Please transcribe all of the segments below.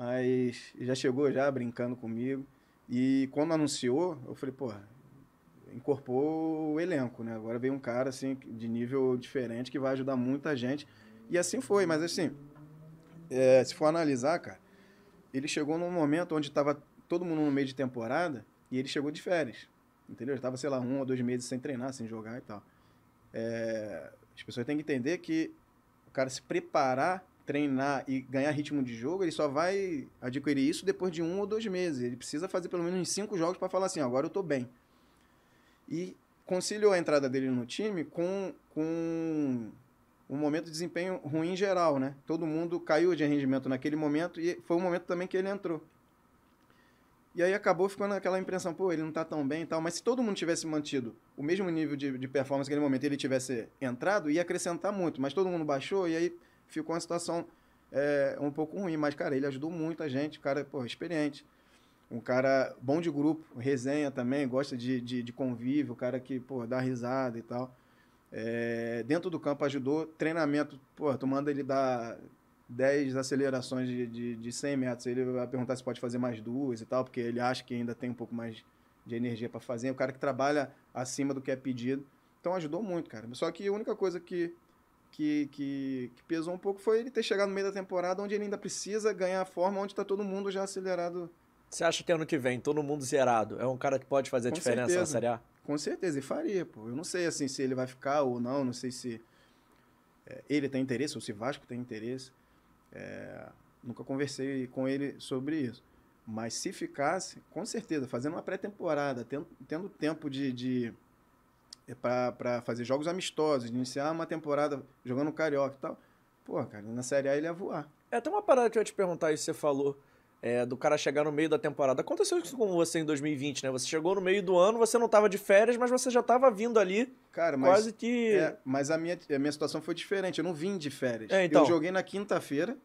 Mas já chegou já brincando comigo. E quando anunciou, eu falei, porra, incorporou o elenco, né? Agora veio um cara, assim, de nível diferente que vai ajudar muita gente. E assim foi, mas assim, é, se for analisar, cara, ele chegou num momento onde estava todo mundo no meio de temporada e ele chegou de férias, entendeu? Ele tava, sei lá, um ou dois meses sem treinar, sem jogar e tal. É, as pessoas têm que entender que o cara se preparar treinar e ganhar ritmo de jogo, ele só vai adquirir isso depois de um ou dois meses. Ele precisa fazer pelo menos cinco jogos para falar assim, agora eu estou bem. E conciliou a entrada dele no time com, com um momento de desempenho ruim em geral, né? Todo mundo caiu de rendimento naquele momento e foi o momento também que ele entrou. E aí acabou ficando aquela impressão, pô, ele não tá tão bem e tal. Mas se todo mundo tivesse mantido o mesmo nível de, de performance naquele momento e ele tivesse entrado, ia acrescentar muito. Mas todo mundo baixou e aí ficou uma situação é, um pouco ruim. Mas, cara, ele ajudou muito a gente. O cara, pô, experiente. Um cara bom de grupo, resenha também, gosta de, de, de convívio, o cara que, pô, dá risada e tal. É, dentro do campo ajudou. Treinamento, pô, tu manda ele dar 10 acelerações de, de, de 100 metros. Ele vai perguntar se pode fazer mais duas e tal, porque ele acha que ainda tem um pouco mais de energia para fazer. o é cara que trabalha acima do que é pedido. Então ajudou muito, cara. Só que a única coisa que que, que, que, pesou um pouco foi ele ter chegado no meio da temporada, onde ele ainda precisa ganhar a forma, onde está todo mundo já acelerado. Você acha que ano que vem todo mundo zerado é um cara que pode fazer a Com diferença certeza. na Série A? Com certeza, e faria, pô. Eu não sei assim se ele vai ficar ou não, não sei se é, ele tem interesse ou se Vasco tem interesse. É, nunca conversei com ele sobre isso. Mas se ficasse, com certeza, fazendo uma pré-temporada, tendo, tendo tempo de, de é para fazer jogos amistosos, iniciar uma temporada jogando Carioca e tal. Pô, cara, na Série A ele ia voar. É até uma parada que eu ia te perguntar, isso você falou, é, do cara chegar no meio da temporada. Aconteceu isso com você em 2020, né? Você chegou no meio do ano, você não estava de férias, mas você já estava vindo ali cara, mas, quase que... É, mas a minha, a minha situação foi diferente, eu não vim de férias. É, então... Eu joguei na quinta-feira,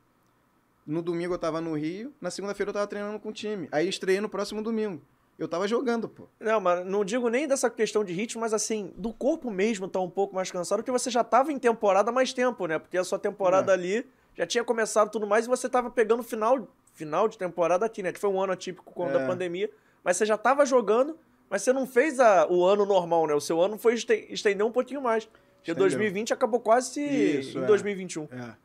no domingo eu estava no Rio, na segunda-feira eu estava treinando com o time. Aí estreiei no próximo domingo. Eu tava jogando, pô. Não, mas não digo nem dessa questão de ritmo, mas assim, do corpo mesmo tá um pouco mais cansado, porque você já tava em temporada há mais tempo, né? Porque a sua temporada é. ali já tinha começado tudo mais e você tava pegando final, final de temporada aqui, né? Que foi um ano atípico com é. da pandemia, mas você já tava jogando, mas você não fez a, o ano normal, né? O seu ano foi estender um pouquinho mais. Porque Entendeu? 2020 acabou quase Isso, em é. 2021. É.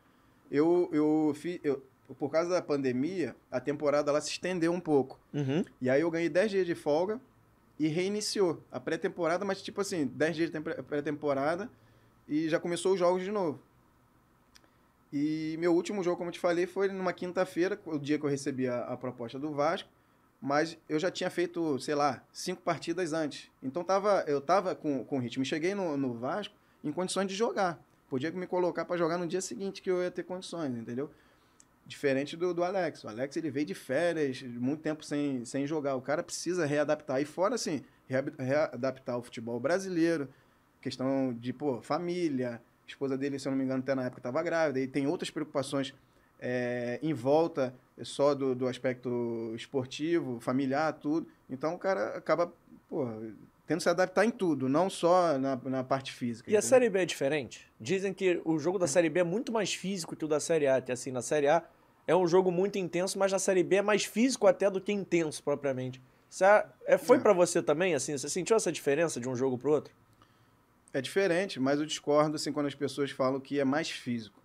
Eu, eu, eu, por causa da pandemia, a temporada ela se estendeu um pouco. Uhum. E aí eu ganhei 10 dias de folga e reiniciou a pré-temporada, mas tipo assim, 10 dias de pré-temporada e já começou os jogos de novo. E meu último jogo, como eu te falei, foi numa quinta-feira, o dia que eu recebi a, a, proposta do Vasco, mas eu já tinha feito, sei lá, cinco partidas antes. Então tava, eu tava com, com ritmo. Cheguei no, no Vasco em condições de jogar. Podia me colocar para jogar no dia seguinte que eu ia ter condições, entendeu? Diferente do, do Alex. O Alex ele veio de férias, muito tempo sem, sem jogar. O cara precisa readaptar. E fora assim, readaptar o futebol brasileiro, questão de, pô, família. A esposa dele, se eu não me engano, até na época estava grávida. E tem outras preocupações é, em volta é, só do, do aspecto esportivo, familiar, tudo. Então o cara acaba, pô, tendo que se adaptar em tudo, não só na, na parte física. E entendeu? a Série B é diferente? Dizem que o jogo da Série B é muito mais físico que o da Série A, que assim, na Série A é um jogo muito intenso, mas na Série B é mais físico até do que intenso propriamente. Você, é, é, foi é. para você também, assim? Você sentiu essa diferença de um jogo para outro? É diferente, mas eu discordo assim, quando as pessoas falam que é mais físico.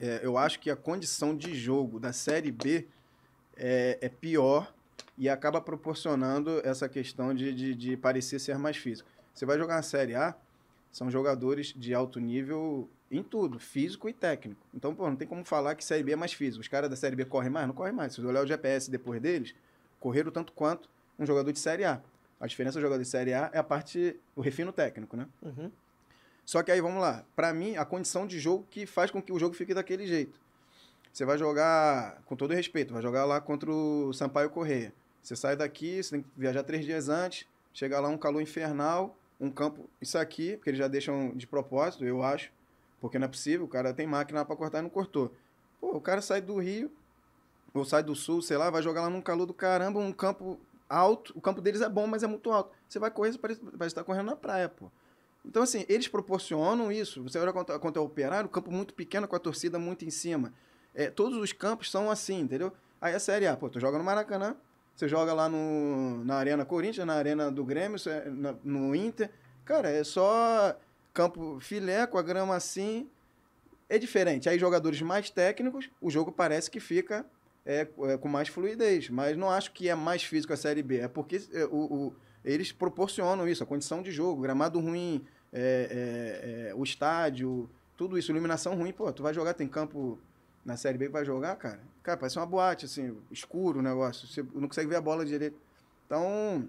É, eu acho que a condição de jogo da Série B é, é pior e acaba proporcionando essa questão de, de, de, parecer ser mais físico. Você vai jogar na Série A, são jogadores de alto nível em tudo, físico e técnico. Então, pô, não tem como falar que Série B é mais físico. Os caras da Série B correm mais? Não correm mais. Se você olhar o GPS depois deles, correram tanto quanto um jogador de Série A. A diferença do jogador de Série A é a parte, o refino técnico, né? Uhum. Só que aí, vamos lá. Para mim, a condição de jogo que faz com que o jogo fique daquele jeito. Você vai jogar, com todo respeito, vai jogar lá contra o Sampaio Correia. Você sai daqui, você tem que viajar três dias antes, chega lá um calor infernal, um campo. Isso aqui, porque eles já deixam de propósito, eu acho. Porque não é possível, o cara tem máquina para cortar e não cortou. Pô, o cara sai do Rio, ou sai do Sul, sei lá, vai jogar lá num calor do caramba, um campo alto. O campo deles é bom, mas é muito alto. Você vai correr, você parece, parece estar correndo na praia, pô. Então, assim, eles proporcionam isso. Você olha quanto, quanto é operário, campo muito pequeno, com a torcida muito em cima. É, todos os campos são assim, entendeu? Aí a Série A, pô, tu joga no Maracanã, você joga lá no, na Arena Corinthians, na Arena do Grêmio, no Inter. Cara, é só campo filé com a grama assim. É diferente. Aí, jogadores mais técnicos, o jogo parece que fica é, é, com mais fluidez. Mas não acho que é mais físico a Série B. É porque é, o, o, eles proporcionam isso, a condição de jogo, gramado ruim, é, é, é, o estádio, tudo isso, iluminação ruim. Pô, tu vai jogar, tem campo na Série B que vai jogar, cara, cara, parece uma boate, assim, escuro o negócio. Você não consegue ver a bola direito. Então,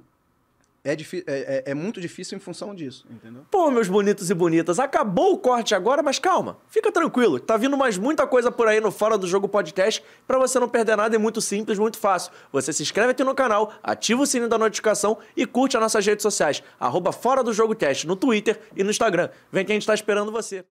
é, é, é, é, muito difícil em função disso, entendeu? Pô, meus bonitos e bonitas, acabou o corte agora, mas calma, fica tranquilo. Tá vindo mais muita coisa por aí no Fora do Jogo Podcast para você não perder nada, é muito simples, muito fácil. Você se inscreve aqui no canal, ativa o sininho da notificação e curte as nossas redes sociais, arroba Fora do Jogo Cast no Twitter e no Instagram. Vem que a gente tá esperando você.